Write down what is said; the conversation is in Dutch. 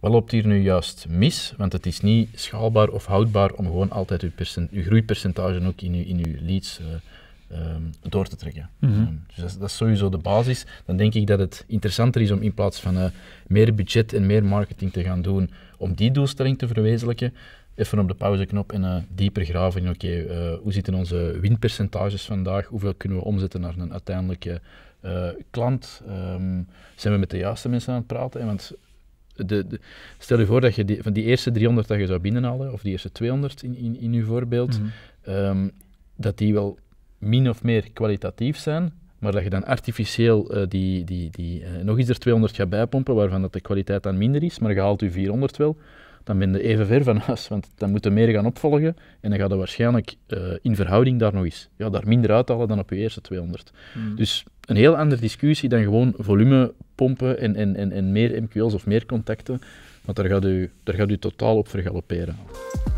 Wat loopt hier nu juist mis? Want het is niet schaalbaar of houdbaar om gewoon altijd uw, uw groeipercentage ook in uw, in uw leads eh, ehm, door te trekken. Mhm. Ehm, dus dat is, sowieso de basis. Dan denk ik dat het interessanter is om in plaats van eh, meer budget en meer marketing te gaan doen om die doelstelling te verwezenlijken, even op de pauzeknop en eh, dieper graven in oké, hoe zitten onze winpercentages vandaag? Hoeveel kunnen we omzetten naar een uiteindelijke klant? Ehm, zijn we met de juiste mensen aan het praten? want de, stel je voor dat je van die eerste 300 dat je zou binnenhalen, of die eerste 200 in, in, uw voorbeeld, mhm. ehm, dat die wel min of meer kwalitatief zijn, maar dat je dan artificieel eh, die, die, die, eh, nog eens er 200 gaat bijpompen, waarvan dat de kwaliteit dan minder is, maar je haalt je 400 wel dan ben je even ver van huis, want dan moet je meer gaan opvolgen en dan gaat je waarschijnlijk eh, in verhouding daar nog eens, ja, daar minder uithalen dan op je eerste 200. Hmm. Dus een heel andere discussie dan gewoon volume pompen en, en, en, en meer MQL's of meer contacten, want daar gaat u, daar gaat u totaal op vergalopperen.